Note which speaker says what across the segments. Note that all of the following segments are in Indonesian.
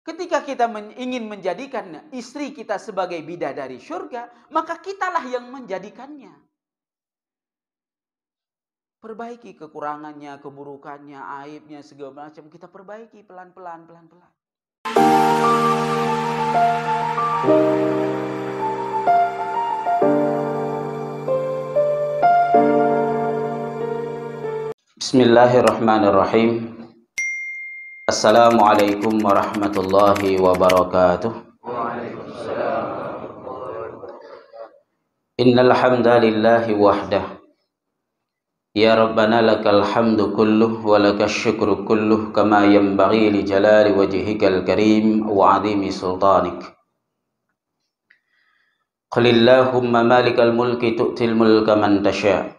Speaker 1: Ketika kita ingin menjadikan istri kita sebagai bidadari surga, maka kitalah yang menjadikannya. Perbaiki kekurangannya, keburukannya, aibnya, segala macam. Kita perbaiki pelan-pelan, pelan-pelan. Bismillahirrahmanirrahim. Assalamualaikum warahmatullahi wabarakatuh. Innal hamdalillahi wahdah. Ya Rabbana lakal hamdu kulluh wa lakal syukru kulluh kama yanbaghi li jalali wajhikal karim wa azimi sultanik. Qul malikal mulki tu'til mulka man tasha'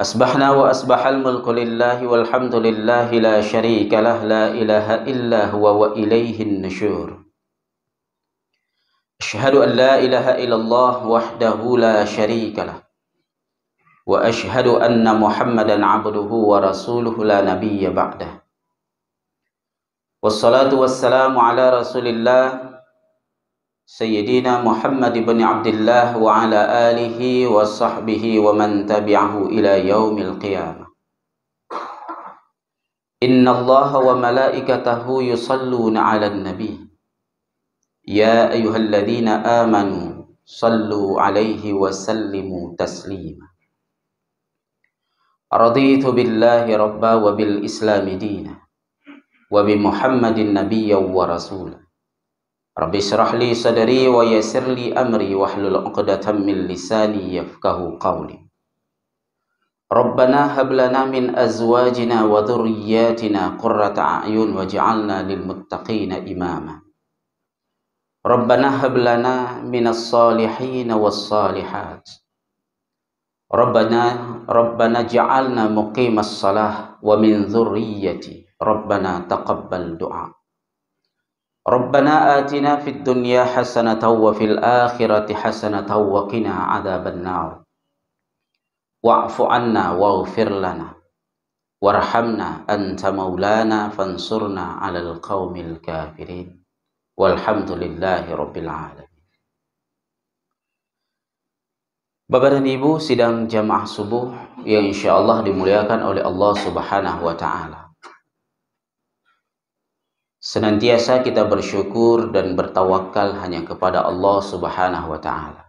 Speaker 1: أصبحنا وأصبح الملك لله والحمد لله لا شريك له لا إله إلا هو وإليه النشور أشهد أن لا إله إلا الله وحده لا شريك له وأشهد أن محمدا عبده ورسوله لا نبي بعده والصلاة والسلام على رسول الله سيدنا محمد بن عبد الله وعلى آله وصحبه ومن تبعه إلى يوم القيامة إن الله وملائكته يصلون على النبي يا أيها الذين آمنوا صلوا عليه وسلموا تسليما رضيت بالله ربا وبالإسلام دينا وبمحمد النبي ورسوله رب اشرح لي صدري ويسر لي امري واحلل عقدة من لساني يفقهوا قولي ربنا هب لنا من ازواجنا وذرياتنا قرة اعين واجعلنا للمتقين اماما ربنا هب لنا من الصالحين والصالحات ربنا ربنا اجعلنا مقيم الصلاة ومن ذريتي ربنا تقبل دعاء Rabbana atina fid dunya hasanatan wa fil akhirati hasanatan wa qina adzaban nar. Wa'fu anna waghfir lana warhamna anta maulana fansurna 'alal qaumil kafirin. Walhamdulillahi rabbil Bapak dan Ibu, sidang jamaah subuh yang insya Allah dimuliakan oleh Allah Subhanahu wa taala. Senantiasa kita bersyukur dan bertawakal hanya kepada Allah Subhanahu wa taala.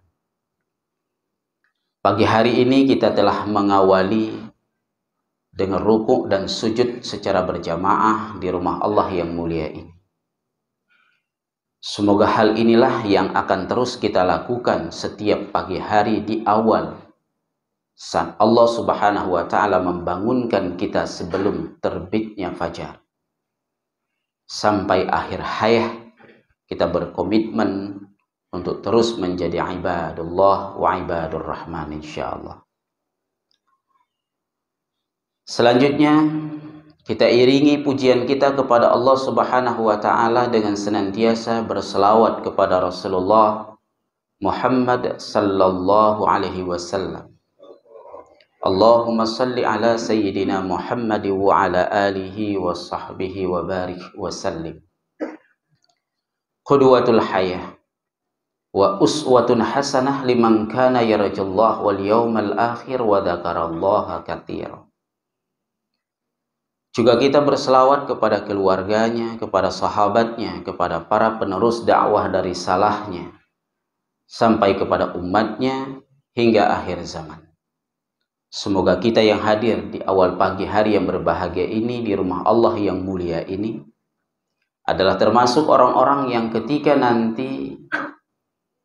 Speaker 1: Pagi hari ini kita telah mengawali dengan rukuk dan sujud secara berjamaah di rumah Allah yang mulia ini. Semoga hal inilah yang akan terus kita lakukan setiap pagi hari di awal saat Allah Subhanahu wa taala membangunkan kita sebelum terbitnya fajar sampai akhir hayat kita berkomitmen untuk terus menjadi ibadullah wa ibadur rahman insyaallah. Selanjutnya kita iringi pujian kita kepada Allah Subhanahu wa taala dengan senantiasa berselawat kepada Rasulullah Muhammad sallallahu alaihi wasallam. Allahumma salli ala sayyidina Muhammad wa ala alihi wa sahbihi wa barik wa sallim. Qudwatul hayah wa uswatun hasanah liman kana yarajullah wal yawmal akhir wa dzakarallaha katsira. Juga kita berselawat kepada keluarganya, kepada sahabatnya, kepada para penerus dakwah dari salahnya, sampai kepada umatnya hingga akhir zaman. Semoga kita yang hadir di awal pagi hari yang berbahagia ini di rumah Allah yang mulia ini adalah termasuk orang-orang yang ketika nanti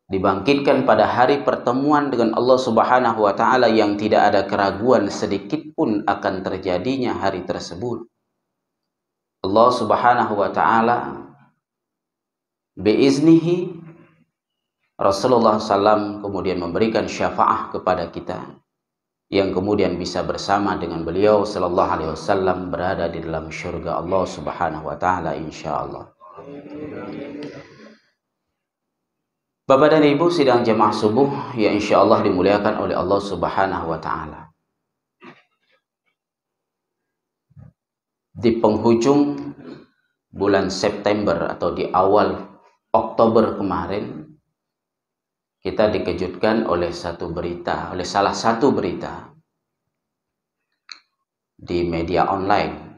Speaker 1: dibangkitkan pada hari pertemuan dengan Allah Subhanahu wa taala yang tidak ada keraguan sedikit pun akan terjadinya hari tersebut. Allah Subhanahu wa taala biiznihi Rasulullah SAW kemudian memberikan syafaah kepada kita yang kemudian bisa bersama dengan beliau sallallahu alaihi wasallam berada di dalam syurga Allah Subhanahu wa taala insyaallah. Bapak dan Ibu sidang jemaah subuh yang insyaallah dimuliakan oleh Allah Subhanahu wa taala. Di penghujung bulan September atau di awal Oktober kemarin kita dikejutkan oleh satu berita, oleh salah satu berita di media online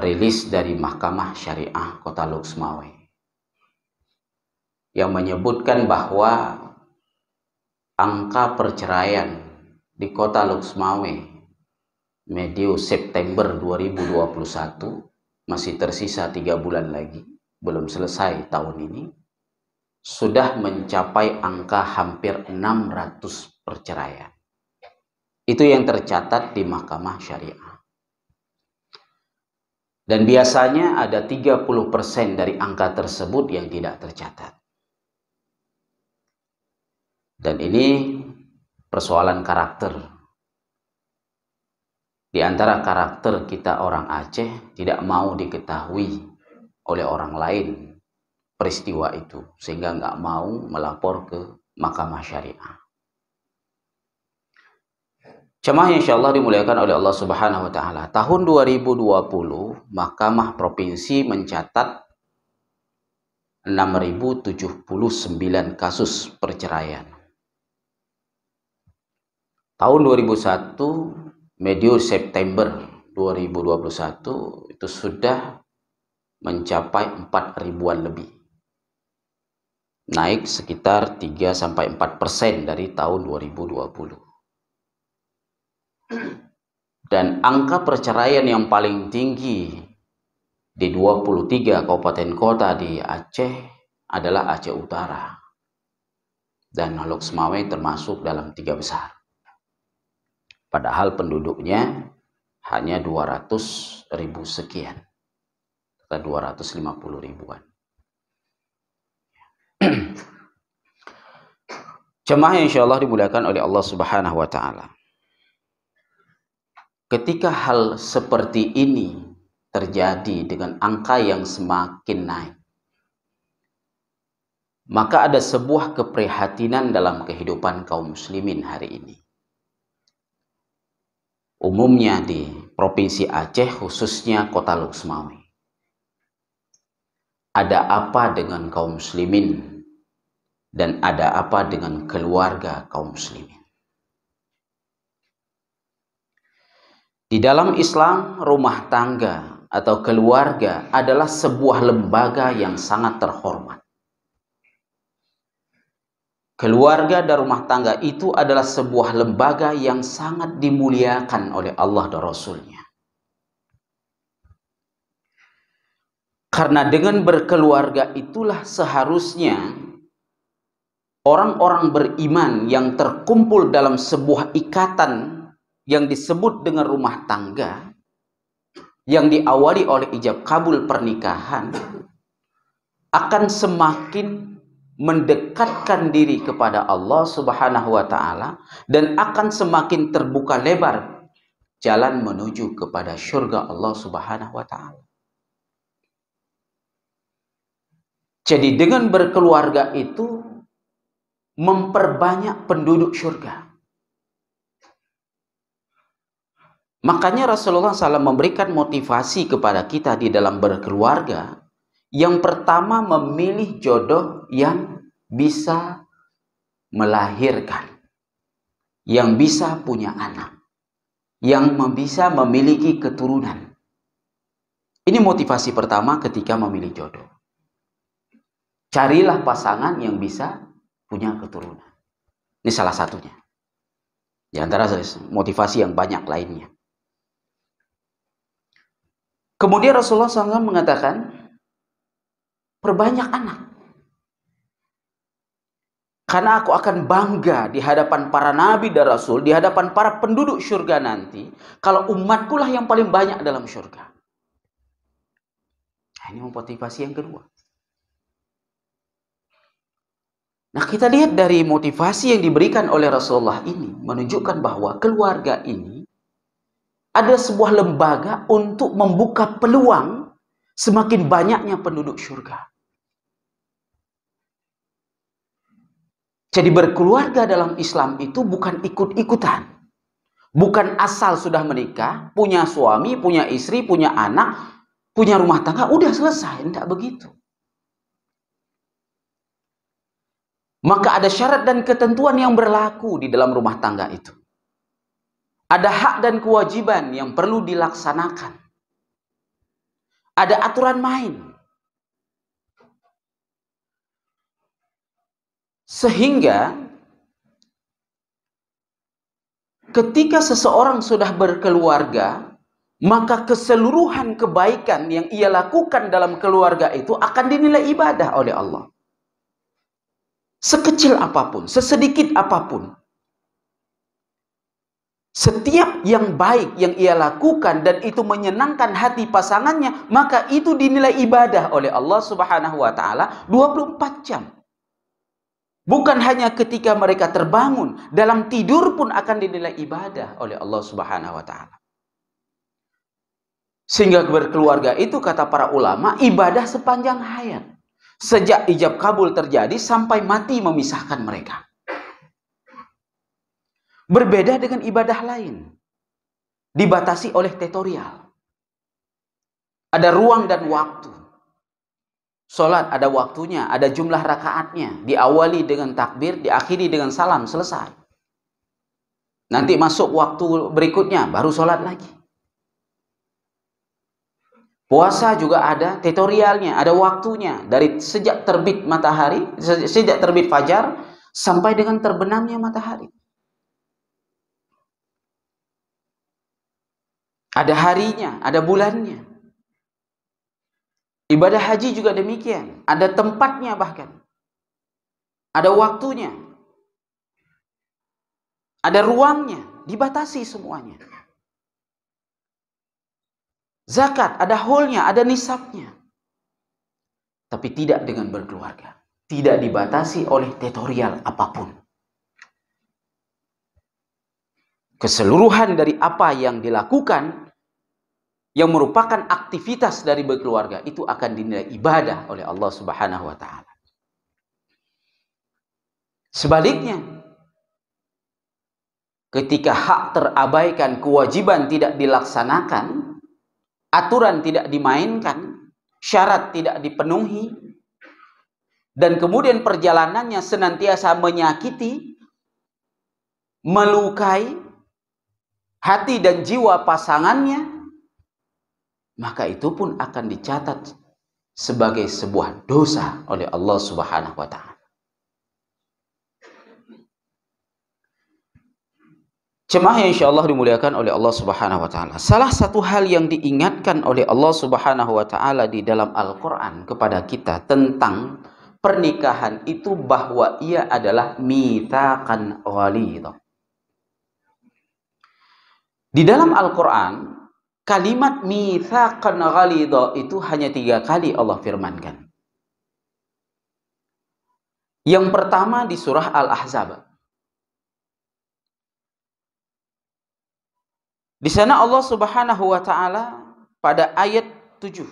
Speaker 1: rilis dari Mahkamah Syariah Kota Luxmawe yang menyebutkan bahwa angka perceraian di Kota Luxmawe medio September 2021 masih tersisa tiga bulan lagi belum selesai tahun ini sudah mencapai angka hampir 600 perceraian. Itu yang tercatat di Mahkamah Syariah. Dan biasanya ada 30% dari angka tersebut yang tidak tercatat. Dan ini persoalan karakter. Di antara karakter kita orang Aceh tidak mau diketahui oleh orang lain peristiwa itu sehingga nggak mau melapor ke mahkamah syariah. Jemaah insya Allah dimuliakan oleh Allah Subhanahu wa taala. Tahun 2020 Mahkamah Provinsi mencatat 6079 kasus perceraian. Tahun 2001 medio September 2021 itu sudah mencapai 4 ribuan lebih naik sekitar 3-4% dari tahun 2020. Dan angka perceraian yang paling tinggi di 23 kabupaten kota di Aceh adalah Aceh Utara. Dan Nolok Semawe termasuk dalam tiga besar. Padahal penduduknya hanya 200 ribu sekian. Atau 250 ribuan. Jemaah yang insya Allah dimuliakan oleh Allah Subhanahu wa Ta'ala. Ketika hal seperti ini terjadi dengan angka yang semakin naik, maka ada sebuah keprihatinan dalam kehidupan kaum muslimin hari ini. Umumnya di Provinsi Aceh, khususnya kota Luxmawi. Ada apa dengan kaum muslimin dan ada apa dengan keluarga kaum muslimin. Di dalam Islam, rumah tangga atau keluarga adalah sebuah lembaga yang sangat terhormat. Keluarga dan rumah tangga itu adalah sebuah lembaga yang sangat dimuliakan oleh Allah dan Rasulnya. Karena dengan berkeluarga itulah seharusnya orang-orang beriman yang terkumpul dalam sebuah ikatan yang disebut dengan rumah tangga yang diawali oleh ijab kabul pernikahan akan semakin mendekatkan diri kepada Allah Subhanahu wa taala dan akan semakin terbuka lebar jalan menuju kepada syurga Allah Subhanahu wa taala. Jadi dengan berkeluarga itu memperbanyak penduduk syurga. Makanya Rasulullah SAW memberikan motivasi kepada kita di dalam berkeluarga. Yang pertama memilih jodoh yang bisa melahirkan. Yang bisa punya anak. Yang bisa memiliki keturunan. Ini motivasi pertama ketika memilih jodoh. Carilah pasangan yang bisa punya keturunan. Ini salah satunya. Di antara motivasi yang banyak lainnya. Kemudian Rasulullah SAW mengatakan, perbanyak anak. Karena aku akan bangga di hadapan para nabi dan rasul, di hadapan para penduduk syurga nanti, kalau umatkulah yang paling banyak dalam syurga. Nah, ini motivasi yang kedua. Nah, kita lihat dari motivasi yang diberikan oleh Rasulullah ini menunjukkan bahwa keluarga ini ada sebuah lembaga untuk membuka peluang semakin banyaknya penduduk syurga Jadi berkeluarga dalam Islam itu bukan ikut-ikutan. Bukan asal sudah menikah, punya suami, punya istri, punya anak, punya rumah tangga, udah selesai. Tidak begitu. maka ada syarat dan ketentuan yang berlaku di dalam rumah tangga itu. Ada hak dan kewajiban yang perlu dilaksanakan. Ada aturan main. Sehingga ketika seseorang sudah berkeluarga, maka keseluruhan kebaikan yang ia lakukan dalam keluarga itu akan dinilai ibadah oleh Allah sekecil apapun, sesedikit apapun. Setiap yang baik yang ia lakukan dan itu menyenangkan hati pasangannya, maka itu dinilai ibadah oleh Allah Subhanahu wa taala 24 jam. Bukan hanya ketika mereka terbangun, dalam tidur pun akan dinilai ibadah oleh Allah Subhanahu wa taala. Sehingga berkeluarga itu kata para ulama ibadah sepanjang hayat sejak ijab kabul terjadi sampai mati memisahkan mereka. Berbeda dengan ibadah lain. Dibatasi oleh tutorial. Ada ruang dan waktu. Sholat ada waktunya, ada jumlah rakaatnya. Diawali dengan takbir, diakhiri dengan salam, selesai. Nanti masuk waktu berikutnya, baru sholat lagi. Puasa juga ada tutorialnya, ada waktunya dari sejak terbit matahari, sejak terbit fajar sampai dengan terbenamnya matahari. Ada harinya, ada bulannya. Ibadah haji juga demikian, ada tempatnya bahkan. Ada waktunya. Ada ruangnya, dibatasi semuanya. Zakat ada holnya, ada nisabnya. Tapi tidak dengan berkeluarga. Tidak dibatasi oleh tutorial apapun. Keseluruhan dari apa yang dilakukan yang merupakan aktivitas dari berkeluarga itu akan dinilai ibadah oleh Allah Subhanahu wa taala. Sebaliknya, ketika hak terabaikan, kewajiban tidak dilaksanakan, aturan tidak dimainkan, syarat tidak dipenuhi, dan kemudian perjalanannya senantiasa menyakiti, melukai hati dan jiwa pasangannya, maka itu pun akan dicatat sebagai sebuah dosa oleh Allah Subhanahu wa taala. Jemaah yang insya Allah dimuliakan oleh Allah Subhanahu wa Ta'ala. Salah satu hal yang diingatkan oleh Allah Subhanahu wa Ta'ala di dalam Al-Quran kepada kita tentang pernikahan itu bahwa ia adalah mitakan wali. Di dalam Al-Quran, kalimat mitakan ghalidha itu hanya tiga kali Allah firmankan. Yang pertama di surah Al-Ahzab. Di sana Allah Subhanahu wa taala pada ayat 7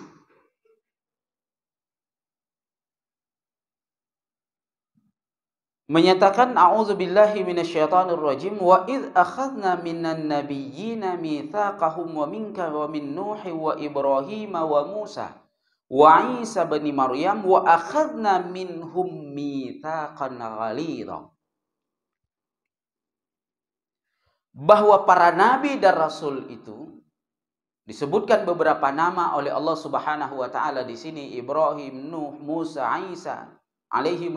Speaker 1: menyatakan a'udzubillahi minasyaitonir rajim wa id akhadna minan nabiyyina mitsaqahum wa minka wa min nuhi wa ibrahim wa musa wa isa bani maryam wa akhadna minhum mitsaqan ghalidha bahwa para nabi dan rasul itu disebutkan beberapa nama oleh Allah Subhanahu wa taala di sini Ibrahim, Nuh, Musa, Isa alaihi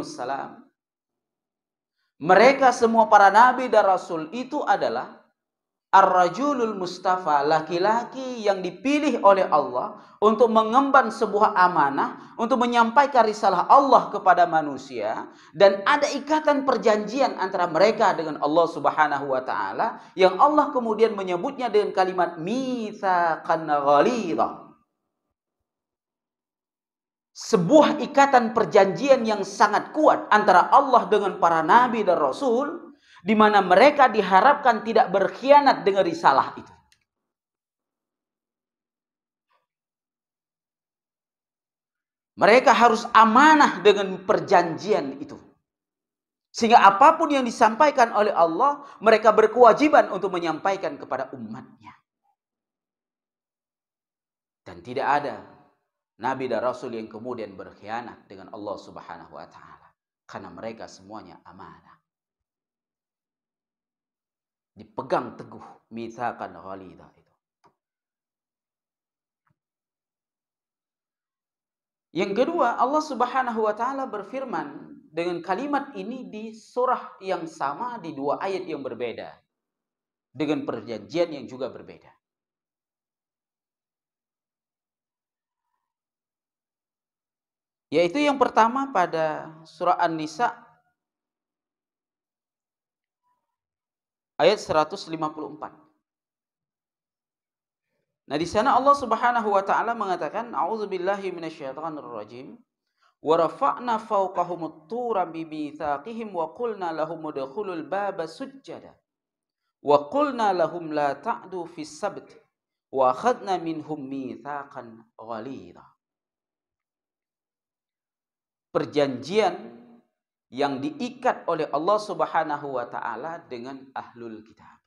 Speaker 1: Mereka semua para nabi dan rasul itu adalah Ar-rajulul mustafa, laki-laki yang dipilih oleh Allah untuk mengemban sebuah amanah, untuk menyampaikan risalah Allah kepada manusia dan ada ikatan perjanjian antara mereka dengan Allah Subhanahu wa taala yang Allah kemudian menyebutnya dengan kalimat mitsaqan ghalidha. Sebuah ikatan perjanjian yang sangat kuat antara Allah dengan para nabi dan rasul di mana mereka diharapkan tidak berkhianat dengan risalah itu. Mereka harus amanah dengan perjanjian itu. Sehingga apapun yang disampaikan oleh Allah, mereka berkewajiban untuk menyampaikan kepada umatnya. Dan tidak ada Nabi dan Rasul yang kemudian berkhianat dengan Allah subhanahu wa ta'ala. Karena mereka semuanya amanah dipegang teguh misalkan ghalidah itu. Yang kedua, Allah Subhanahu wa taala berfirman dengan kalimat ini di surah yang sama di dua ayat yang berbeda dengan perjanjian yang juga berbeda. Yaitu yang pertama pada surah An-Nisa ayat 154. Nah, di sana Allah Subhanahu wa taala mengatakan, "A'udzubillahi minasyaitonir rajim." Wa rafa'na fawqahum tura bi mitsaqihim wa qulna lahum udkhulul baba sujjada. Wa qulna lahum la ta'du fis sabt. Wa akhadna minhum mitsaqan ghalidha. Perjanjian yang diikat oleh Allah Subhanahu wa taala dengan ahlul kitab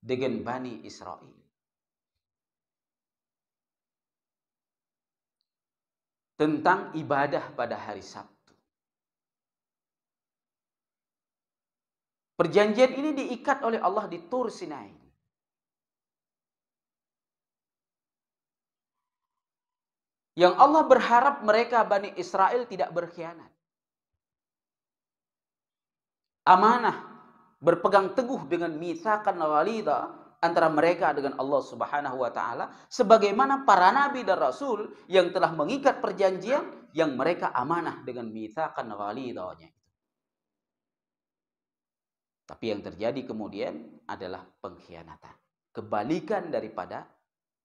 Speaker 1: dengan Bani Israel. Tentang ibadah pada hari Sabtu. Perjanjian ini diikat oleh Allah di Tur Sinai. Yang Allah berharap mereka Bani Israel tidak berkhianat amanah, berpegang teguh dengan mitsakan walida antara mereka dengan Allah Subhanahu wa taala sebagaimana para nabi dan rasul yang telah mengikat perjanjian yang mereka amanah dengan mitsakan walidanya. Tapi yang terjadi kemudian adalah pengkhianatan, kebalikan daripada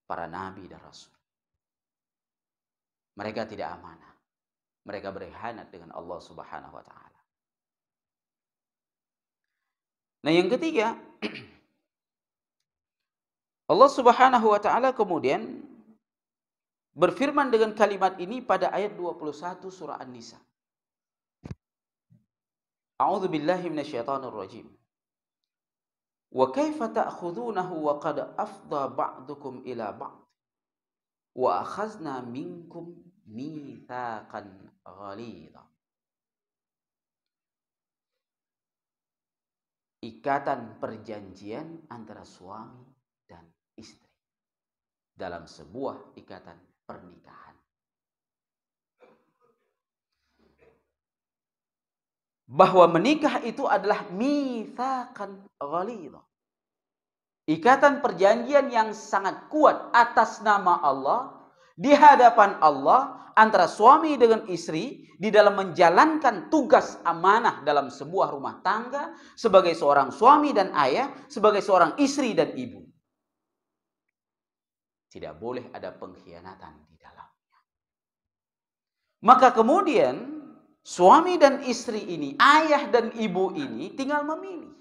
Speaker 1: para nabi dan rasul. Mereka tidak amanah. Mereka berkhianat dengan Allah Subhanahu wa taala. Nah, yang ketiga, Allah Subhanahu wa taala kemudian berfirman dengan kalimat ini pada ayat 21 surah An-Nisa. A'udzu billahi minasyaitonir rajim. Wa kaifa ta'khudunahu wa qad afdha ba'dukum ila ba'd wa akhazna minkum mitsaqan ghalidha. ikatan perjanjian antara suami dan istri dalam sebuah ikatan pernikahan. Bahwa menikah itu adalah mitakan ghalidha. Ikatan perjanjian yang sangat kuat atas nama Allah di hadapan Allah antara suami dengan istri di dalam menjalankan tugas amanah dalam sebuah rumah tangga sebagai seorang suami dan ayah, sebagai seorang istri dan ibu. Tidak boleh ada pengkhianatan di dalamnya. Maka kemudian suami dan istri ini, ayah dan ibu ini tinggal memilih.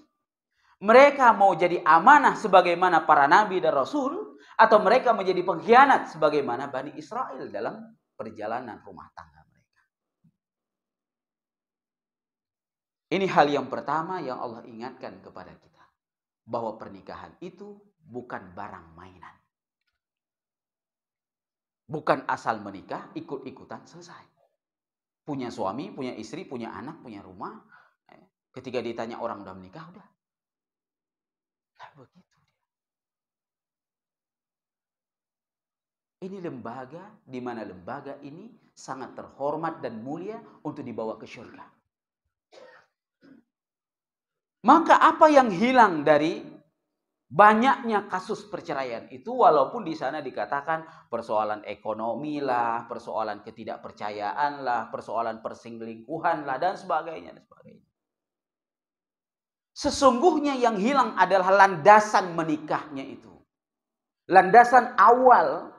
Speaker 1: Mereka mau jadi amanah sebagaimana para nabi dan rasul atau mereka menjadi pengkhianat sebagaimana Bani Israel dalam perjalanan rumah tangga mereka. Ini hal yang pertama yang Allah ingatkan kepada kita bahwa pernikahan itu bukan barang mainan. Bukan asal menikah, ikut-ikutan selesai. Punya suami, punya istri, punya anak, punya rumah. Ketika ditanya orang udah menikah, udah. Nah, begitu. Ini lembaga di mana lembaga ini sangat terhormat dan mulia untuk dibawa ke surga. Maka apa yang hilang dari banyaknya kasus perceraian itu walaupun di sana dikatakan persoalan ekonomi lah, persoalan ketidakpercayaan lah, persoalan perselingkuhan lah dan sebagainya dan sebagainya. Sesungguhnya yang hilang adalah landasan menikahnya itu. Landasan awal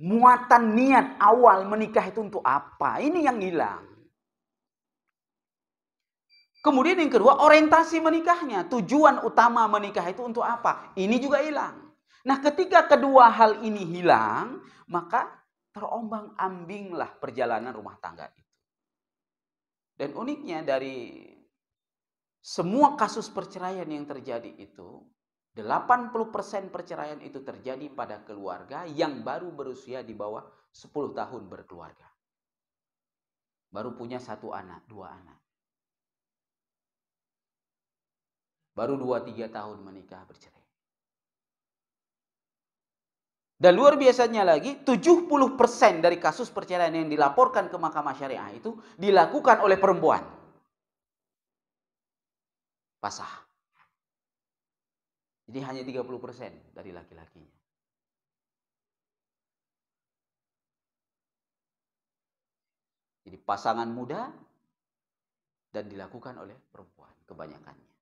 Speaker 1: muatan niat awal menikah itu untuk apa? Ini yang hilang. Kemudian yang kedua, orientasi menikahnya. Tujuan utama menikah itu untuk apa? Ini juga hilang. Nah ketika kedua hal ini hilang, maka terombang ambinglah perjalanan rumah tangga itu. Dan uniknya dari semua kasus perceraian yang terjadi itu, 80% perceraian itu terjadi pada keluarga yang baru berusia di bawah 10 tahun berkeluarga. Baru punya satu anak, dua anak. Baru dua tiga tahun menikah bercerai. Dan luar biasanya lagi, 70% dari kasus perceraian yang dilaporkan ke Mahkamah Syariah itu dilakukan oleh perempuan. Pasah. Jadi hanya 30% dari laki-lakinya. Jadi pasangan muda dan dilakukan oleh perempuan kebanyakannya.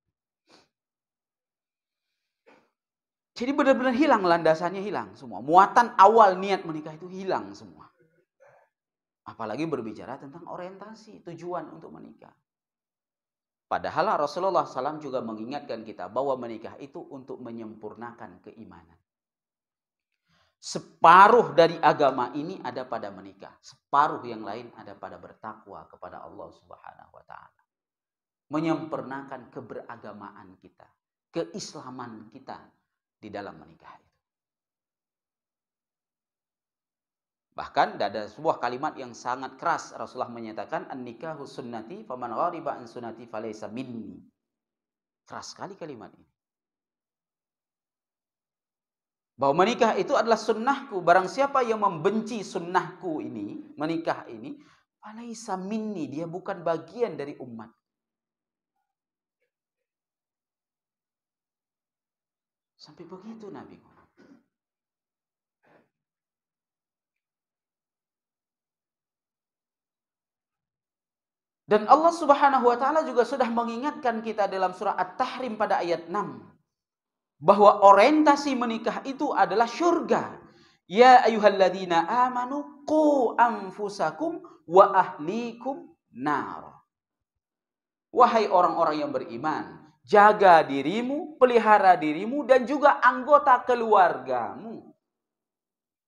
Speaker 1: Jadi benar-benar hilang landasannya hilang semua. Muatan awal niat menikah itu hilang semua. Apalagi berbicara tentang orientasi, tujuan untuk menikah. Padahal Rasulullah SAW juga mengingatkan kita bahwa menikah itu untuk menyempurnakan keimanan. Separuh dari agama ini ada pada menikah, separuh yang lain ada pada bertakwa kepada Allah Subhanahu wa taala. Menyempurnakan keberagamaan kita, keislaman kita di dalam menikah. Bahkan ada sebuah kalimat yang sangat keras Rasulullah menyatakan an-nikahu sunnati faman ghariba an sunnati falaysa minni. Keras sekali kalimat ini. Bahwa menikah itu adalah sunnahku. Barang siapa yang membenci sunnahku ini, menikah ini, falaysa minni, dia bukan bagian dari umat. Sampai begitu Nabi ku. Dan Allah Subhanahu wa taala juga sudah mengingatkan kita dalam surah At-Tahrim pada ayat 6 bahwa orientasi menikah itu adalah syurga. Ya ayyuhalladzina amanu qu anfusakum wa ahlikum nar. Wahai orang-orang yang beriman, jaga dirimu, pelihara dirimu dan juga anggota keluargamu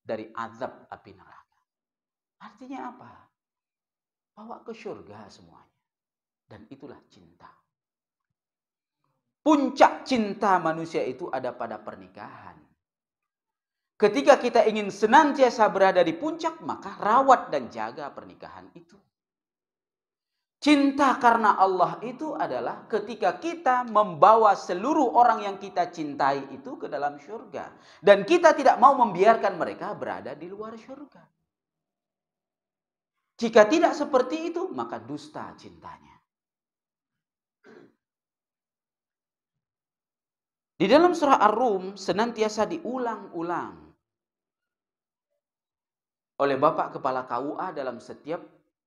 Speaker 1: dari azab api neraka. Artinya apa? bawa ke surga semuanya. Dan itulah cinta. Puncak cinta manusia itu ada pada pernikahan. Ketika kita ingin senantiasa berada di puncak, maka rawat dan jaga pernikahan itu. Cinta karena Allah itu adalah ketika kita membawa seluruh orang yang kita cintai itu ke dalam surga. Dan kita tidak mau membiarkan mereka berada di luar surga. Jika tidak seperti itu, maka dusta cintanya. Di dalam surah Ar-Rum senantiasa diulang-ulang oleh Bapak Kepala KUA dalam setiap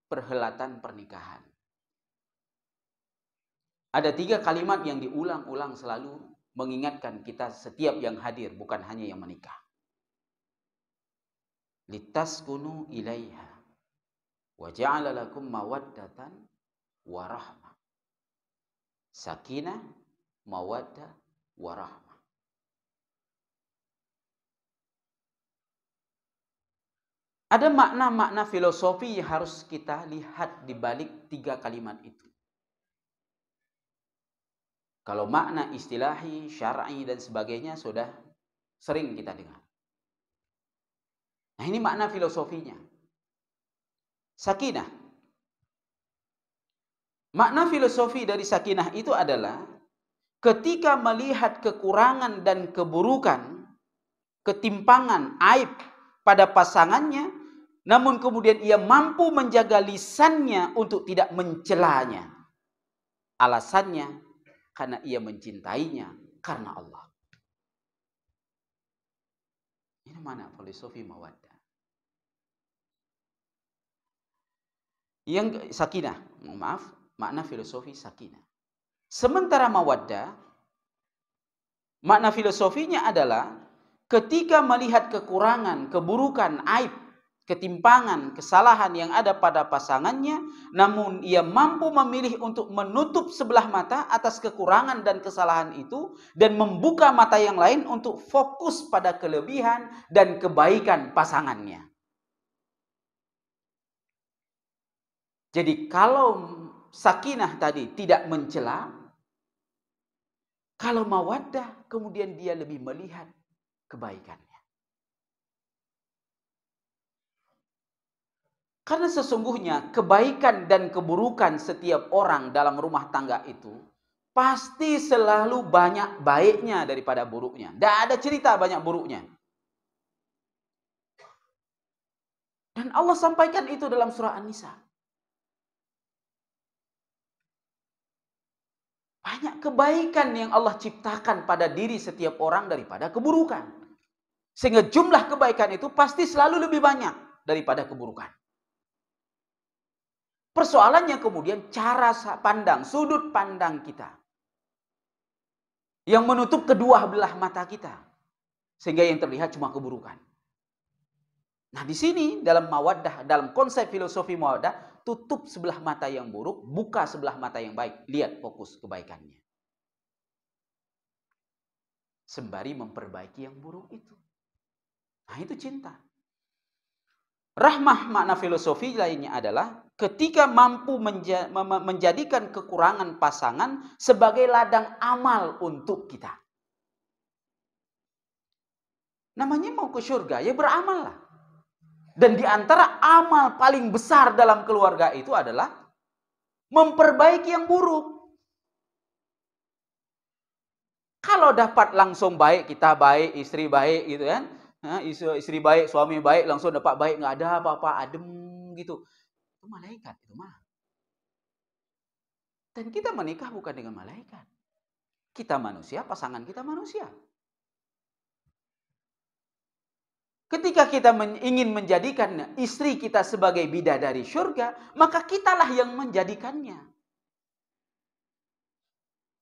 Speaker 1: perhelatan pernikahan. Ada tiga kalimat yang diulang-ulang selalu mengingatkan kita setiap yang hadir, bukan hanya yang menikah. Litas kunu ilaiha wa ja'ala lakum mawaddatan wa rahmah. Sakinah, mawaddah, wa rahmah. Ada makna-makna filosofi yang harus kita lihat di balik tiga kalimat itu. Kalau makna istilahi, syar'i dan sebagainya sudah sering kita dengar. Nah, ini makna filosofinya sakinah. Makna filosofi dari sakinah itu adalah ketika melihat kekurangan dan keburukan, ketimpangan, aib pada pasangannya, namun kemudian ia mampu menjaga lisannya untuk tidak mencelanya. Alasannya karena ia mencintainya karena Allah. Ini mana filosofi mawaddah? yang sakinah, maaf, makna filosofi sakinah. Sementara mawaddah makna filosofinya adalah ketika melihat kekurangan, keburukan, aib, ketimpangan, kesalahan yang ada pada pasangannya, namun ia mampu memilih untuk menutup sebelah mata atas kekurangan dan kesalahan itu dan membuka mata yang lain untuk fokus pada kelebihan dan kebaikan pasangannya. Jadi kalau sakinah tadi tidak mencela, kalau mawaddah kemudian dia lebih melihat kebaikannya. Karena sesungguhnya kebaikan dan keburukan setiap orang dalam rumah tangga itu pasti selalu banyak baiknya daripada buruknya. Tidak ada cerita banyak buruknya. Dan Allah sampaikan itu dalam surah An-Nisa. banyak kebaikan yang Allah ciptakan pada diri setiap orang daripada keburukan. Sehingga jumlah kebaikan itu pasti selalu lebih banyak daripada keburukan. Persoalannya kemudian cara pandang, sudut pandang kita. Yang menutup kedua belah mata kita. Sehingga yang terlihat cuma keburukan. Nah di sini dalam mawaddah, dalam konsep filosofi mawaddah, tutup sebelah mata yang buruk, buka sebelah mata yang baik. Lihat fokus kebaikannya. Sembari memperbaiki yang buruk itu. Nah itu cinta. Rahmah makna filosofi lainnya adalah ketika mampu menjadikan kekurangan pasangan sebagai ladang amal untuk kita. Namanya mau ke surga, ya beramallah. Dan di antara amal paling besar dalam keluarga itu adalah memperbaiki yang buruk. Kalau dapat langsung baik, kita baik, istri baik gitu kan. istri baik, suami baik, langsung dapat baik, nggak ada apa-apa, adem gitu. Itu malaikat itu mah. Dan kita menikah bukan dengan malaikat. Kita manusia, pasangan kita manusia. Ketika kita ingin menjadikan istri kita sebagai bidadari syurga, maka kitalah yang menjadikannya.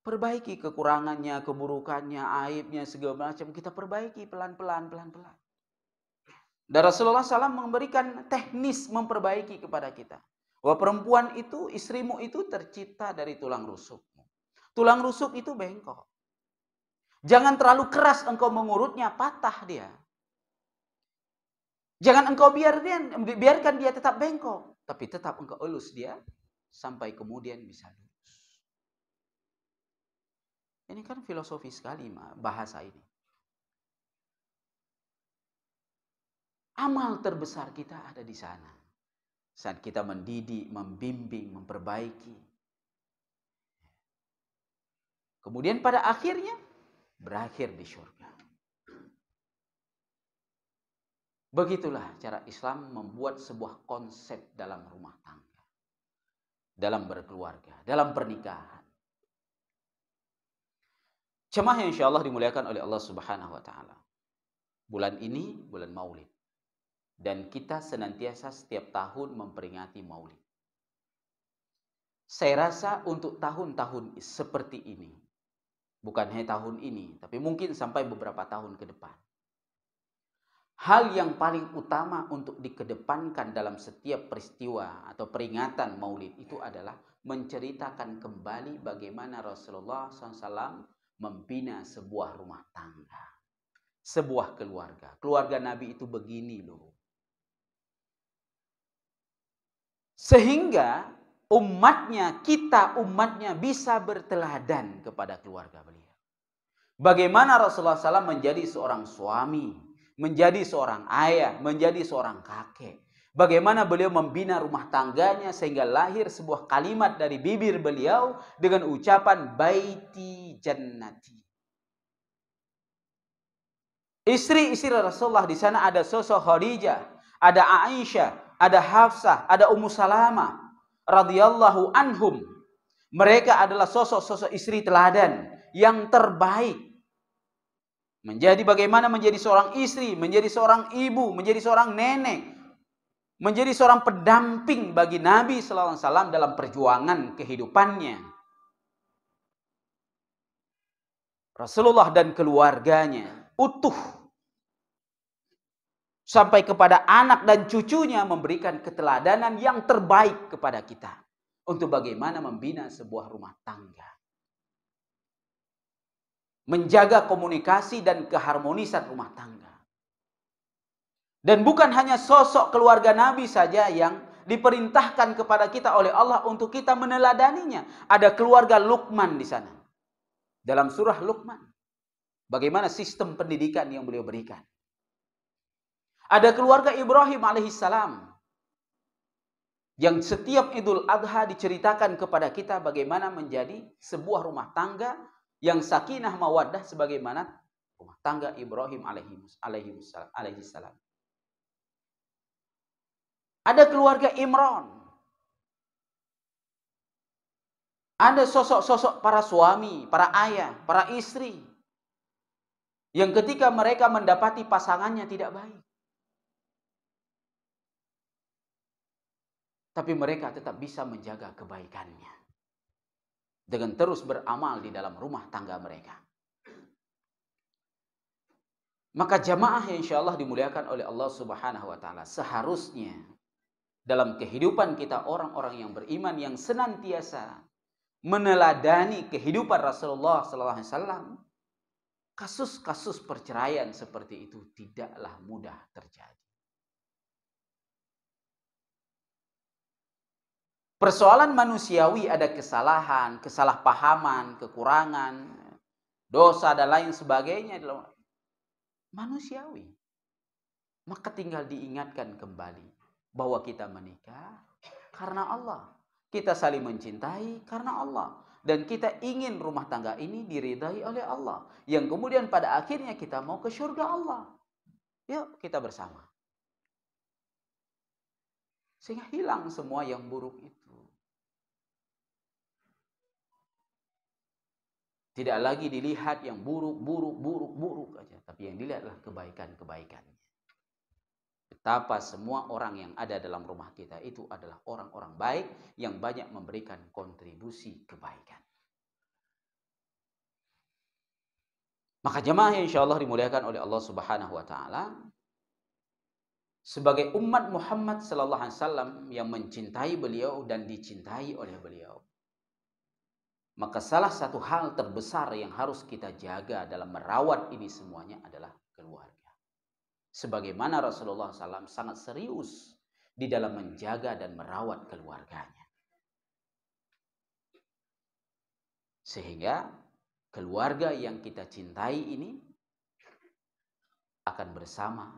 Speaker 1: Perbaiki kekurangannya, keburukannya, aibnya, segala macam. Kita perbaiki pelan-pelan, pelan-pelan. Dan Rasulullah SAW memberikan teknis memperbaiki kepada kita. Bahwa perempuan itu, istrimu itu tercipta dari tulang rusuk. Tulang rusuk itu bengkok. Jangan terlalu keras engkau mengurutnya, patah dia. Jangan engkau biarkan, biarkan dia tetap bengkok. Tapi tetap engkau elus dia sampai kemudian bisa lurus. Ini kan filosofi sekali bahasa ini. Amal terbesar kita ada di sana. Saat kita mendidik, membimbing, memperbaiki. Kemudian pada akhirnya berakhir di syurga. Begitulah cara Islam membuat sebuah konsep dalam rumah tangga, dalam berkeluarga, dalam pernikahan. Cemah yang insya Allah dimuliakan oleh Allah Subhanahu wa Ta'ala. Bulan ini bulan Maulid, dan kita senantiasa setiap tahun memperingati Maulid. Saya rasa untuk tahun-tahun seperti ini, bukan hanya tahun ini, tapi mungkin sampai beberapa tahun ke depan Hal yang paling utama untuk dikedepankan dalam setiap peristiwa atau peringatan maulid itu adalah menceritakan kembali bagaimana Rasulullah SAW membina sebuah rumah tangga, sebuah keluarga. Keluarga Nabi itu begini loh. Sehingga umatnya, kita umatnya bisa berteladan kepada keluarga beliau. Bagaimana Rasulullah SAW menjadi seorang suami, menjadi seorang ayah, menjadi seorang kakek. Bagaimana beliau membina rumah tangganya sehingga lahir sebuah kalimat dari bibir beliau dengan ucapan baiti jannati. Istri-istri Rasulullah di sana ada sosok Khadijah, ada Aisyah, ada Hafsah, ada Ummu Salamah radhiyallahu anhum. Mereka adalah sosok-sosok istri teladan yang terbaik Menjadi bagaimana menjadi seorang istri, menjadi seorang ibu, menjadi seorang nenek, menjadi seorang pendamping bagi Nabi SAW dalam perjuangan kehidupannya. Rasulullah dan keluarganya utuh sampai kepada anak dan cucunya memberikan keteladanan yang terbaik kepada kita untuk bagaimana membina sebuah rumah tangga menjaga komunikasi dan keharmonisan rumah tangga. Dan bukan hanya sosok keluarga Nabi saja yang diperintahkan kepada kita oleh Allah untuk kita meneladaninya. Ada keluarga Luqman di sana. Dalam surah Luqman. Bagaimana sistem pendidikan yang beliau berikan. Ada keluarga Ibrahim alaihissalam. Yang setiap Idul Adha diceritakan kepada kita bagaimana menjadi sebuah rumah tangga yang sakinah mawaddah sebagaimana rumah tangga Ibrahim alaihi salam. Ada keluarga Imran. Ada sosok-sosok para suami, para ayah, para istri. Yang ketika mereka mendapati pasangannya tidak baik. Tapi mereka tetap bisa menjaga kebaikannya dengan terus beramal di dalam rumah tangga mereka. Maka jamaah yang insya Allah dimuliakan oleh Allah Subhanahu wa Ta'ala seharusnya dalam kehidupan kita orang-orang yang beriman yang senantiasa meneladani kehidupan Rasulullah Sallallahu Alaihi Wasallam, kasus-kasus perceraian seperti itu tidaklah mudah terjadi. Persoalan manusiawi ada kesalahan, kesalahpahaman, kekurangan, dosa dan lain sebagainya. Manusiawi. Maka tinggal diingatkan kembali bahwa kita menikah karena Allah. Kita saling mencintai karena Allah. Dan kita ingin rumah tangga ini diridai oleh Allah. Yang kemudian pada akhirnya kita mau ke surga Allah. Yuk kita bersama. Sehingga hilang semua yang buruk itu. Tidak lagi dilihat yang buruk, buruk, buruk, buruk aja. Tapi yang dilihatlah kebaikan-kebaikannya. Betapa semua orang yang ada dalam rumah kita itu adalah orang-orang baik yang banyak memberikan kontribusi kebaikan. Maka jemaah yang insya Allah dimuliakan oleh Allah Subhanahu wa Ta'ala, sebagai umat Muhammad Sallallahu Alaihi Wasallam yang mencintai beliau dan dicintai oleh beliau, maka salah satu hal terbesar yang harus kita jaga dalam merawat ini semuanya adalah keluarga. Sebagaimana Rasulullah SAW sangat serius di dalam menjaga dan merawat keluarganya. Sehingga keluarga yang kita cintai ini akan bersama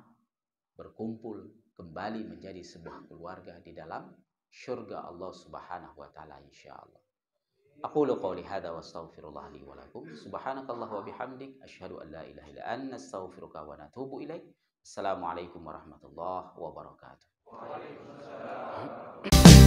Speaker 1: berkumpul kembali menjadi sebuah keluarga di dalam syurga Allah Subhanahu wa taala insyaallah. أقول قولي هذا وأستغفر الله لي ولكم سبحانك الله وبحمدك أشهد أن لا إله إلا أنت أستغفرك ونتوب إليك السلام عليكم ورحمة الله وبركاته وعليكم السلام